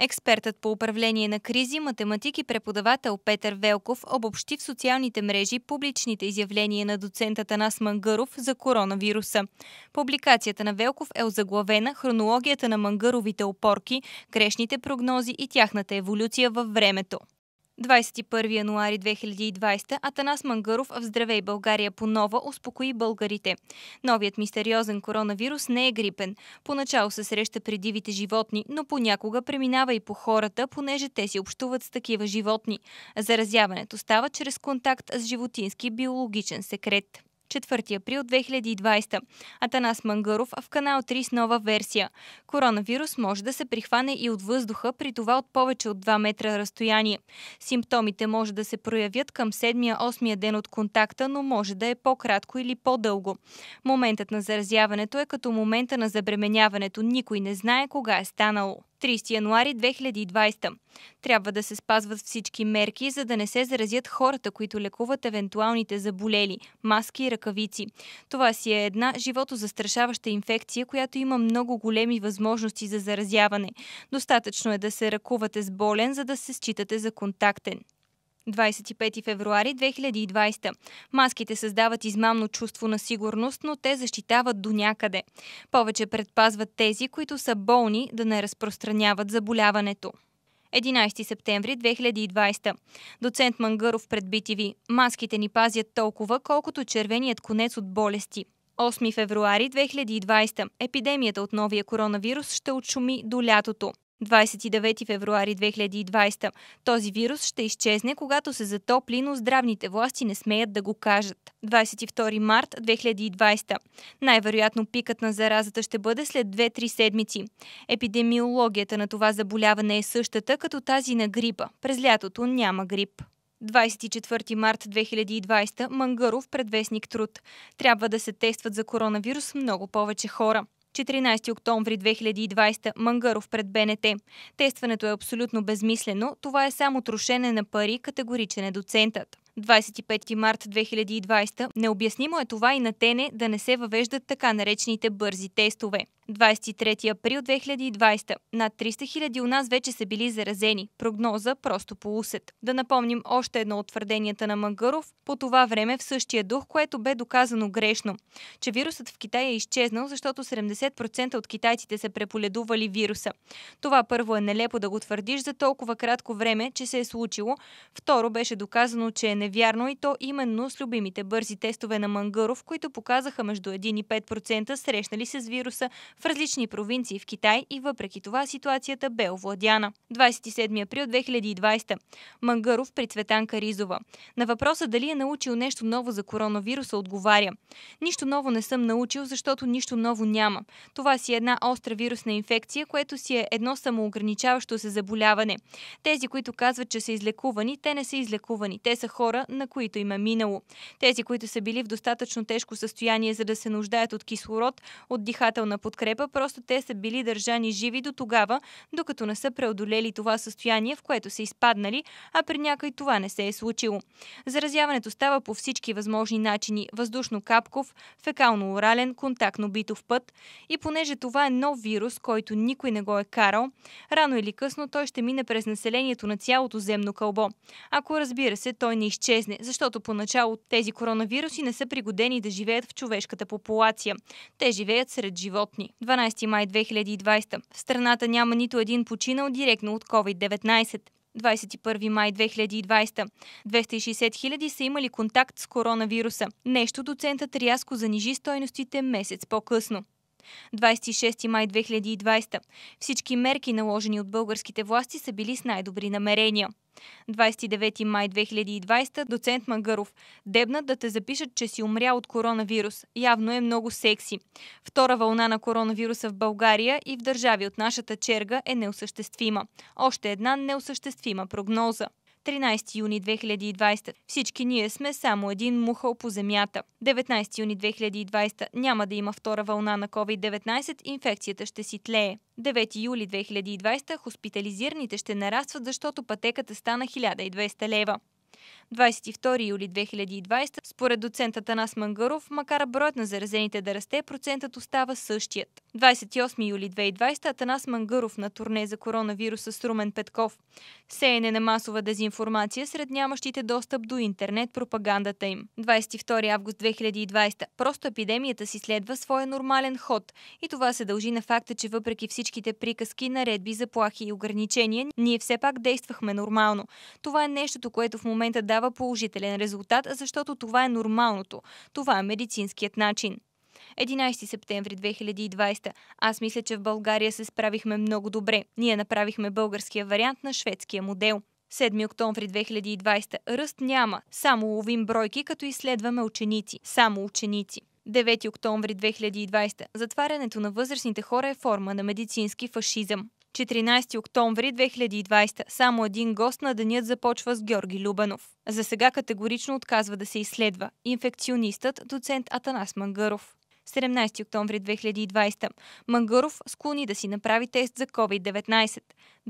Експертът по управление на кризи, математик и преподавател Петър Велков обобщи в социалните мрежи публичните изявления на доцентата нас Мангъров за коронавируса. Публикацията на Велков е озаглавена «Хронологията на мангъровите опорки, грешните прогнози и тяхната еволюция във времето». 21 януари 2020 Атанас Мангаров в Здравей България по нова успокои българите. Новият мистериозен коронавирус не е грипен. Поначало се среща при дивите животни, но понякога преминава и по хората, понеже те си общуват с такива животни. Заразяването става чрез контакт с животински биологичен секрет. 4 април 2020. Атанас Мангаров в канал 3 с нова версия. Коронавирус може да се прихване и от въздуха, при това от повече от 2 метра разстояние. Симптомите може да се проявят към 7-8 ден от контакта, но може да е по-кратко или по-дълго. Моментът на заразяването е като момента на забременяването. Никой не знае кога е станало. 30 януари 2020. Трябва да се спазват всички мерки, за да не се заразят хората, които лекуват евентуалните заболели – маски и ръкавици. Това си е една животозастрашаваща инфекция, която има много големи възможности за заразяване. Достатъчно е да се ръкувате с болен, за да се считате за контактен. 25 февруари 2020. Маските създават измамно чувство на сигурност, но те защитават до някъде. Повече предпазват тези, които са болни да не разпространяват заболяването. 11 септември 2020. Доцент Мангъров пред BTV. Маските ни пазят толкова, колкото червеният конец от болести. 8 февруари 2020. Епидемията от новия коронавирус ще отшуми до лятото. 29 февруари 2020. Този вирус ще изчезне, когато се затопли, но здравните власти не смеят да го кажат. 22 март 2020. Най-вероятно пикът на заразата ще бъде след 2-3 седмици. Епидемиологията на това заболяване е същата като тази на грипа. През лятото няма грип. 24 март 2020 Мангаров предвестник труд. Трябва да се тестват за коронавирус много повече хора. 14 октомври 2020 Мангаров пред БНТ. Тестването е абсолютно безмислено, това е само трошене на пари, категоричен е доцентът. 25 март 2020 необяснимо е това и на Тене да не се въвеждат така наречените бързи тестове. 23 април 2020. Над 300 хиляди у нас вече са били заразени. Прогноза просто по усет. Да напомним още едно от твърденията на Мангаров по това време в същия дух, което бе доказано грешно, че вирусът в Китай е изчезнал, защото 70% от китайците са преполедували вируса. Това първо е нелепо да го твърдиш за толкова кратко време, че се е случило. Второ беше доказано, че е невярно и то именно с любимите бързи тестове на Мангаров, които показаха между 1 и 5% срещнали се с вируса в различни провинции в Китай и въпреки това ситуацията бе овладяна. 27 април 2020. Мангаров при Цветан Каризова. На въпроса дали е научил нещо ново за коронавируса отговаря. Нищо ново не съм научил, защото нищо ново няма. Това си е една остра вирусна инфекция, което си е едно самоограничаващо се заболяване. Тези, които казват, че са излекувани, те не са излекувани. Те са хора, на които им е минало. Тези, които са били в достатъчно тежко състояние, за да се нуждаят от кислород, от дихателна подкрепа, подкрепа, просто те са били държани живи до тогава, докато не са преодолели това състояние, в което са изпаднали, а при някой това не се е случило. Заразяването става по всички възможни начини – въздушно-капков, фекално-орален, контактно-битов път. И понеже това е нов вирус, който никой не го е карал, рано или късно той ще мине през населението на цялото земно кълбо. Ако разбира се, той не изчезне, защото поначало тези коронавируси не са пригодени да живеят в човешката популация. Те живеят сред животни. 12 май 2020. В страната няма нито един починал директно от COVID-19. 21 май 2020. 260 хиляди са имали контакт с коронавируса. Нещо доцентът рязко занижи стойностите месец по-късно. 26 май 2020. Всички мерки, наложени от българските власти, са били с най-добри намерения. 29 май 2020 доцент Магаров. Дебнат да те запишат, че си умря от коронавирус. Явно е много секси. Втора вълна на коронавируса в България и в държави от нашата черга е неосъществима. Още една неосъществима прогноза. 13 юни 2020. Всички ние сме само един мухъл по земята. 19 юни 2020 няма да има втора вълна на COVID-19, инфекцията ще си тлее. 9 юли 2020 хоспитализираните ще нарастват, защото пътеката стана 1200 лева. 22 юли 2020, според доцента Танас Мангаров, макар броят на заразените да расте, процентът остава същият. 28 юли 2020 Атанас Мангаров на турне за коронавируса с Румен Петков. Сеене на масова дезинформация сред нямащите достъп до интернет пропагандата им. 22 август 2020. Просто епидемията си следва своя нормален ход. И това се дължи на факта, че въпреки всичките приказки, наредби, заплахи и ограничения, ние все пак действахме нормално. Това е нещото, което в момента момента дава положителен резултат, защото това е нормалното. Това е медицинският начин. 11 септември 2020. Аз мисля, че в България се справихме много добре. Ние направихме българския вариант на шведския модел. 7 октомври 2020. Ръст няма. Само ловим бройки, като изследваме ученици. Само ученици. 9 октомври 2020. Затварянето на възрастните хора е форма на медицински фашизъм. 14 октомври 2020 само един гост на денят започва с Георги Любанов. За сега категорично отказва да се изследва инфекционистът доцент Атанас Мангаров. 17 октомври 2020. Мангаров склони да си направи тест за COVID-19.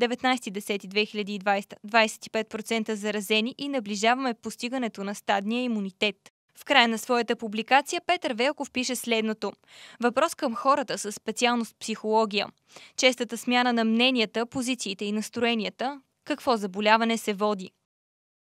19.10.2020. 25% заразени и наближаваме постигането на стадния имунитет. В края на своята публикация Петър Велков пише следното. Въпрос към хората с специалност психология. Честата смяна на мненията, позициите и настроенията, какво заболяване се води.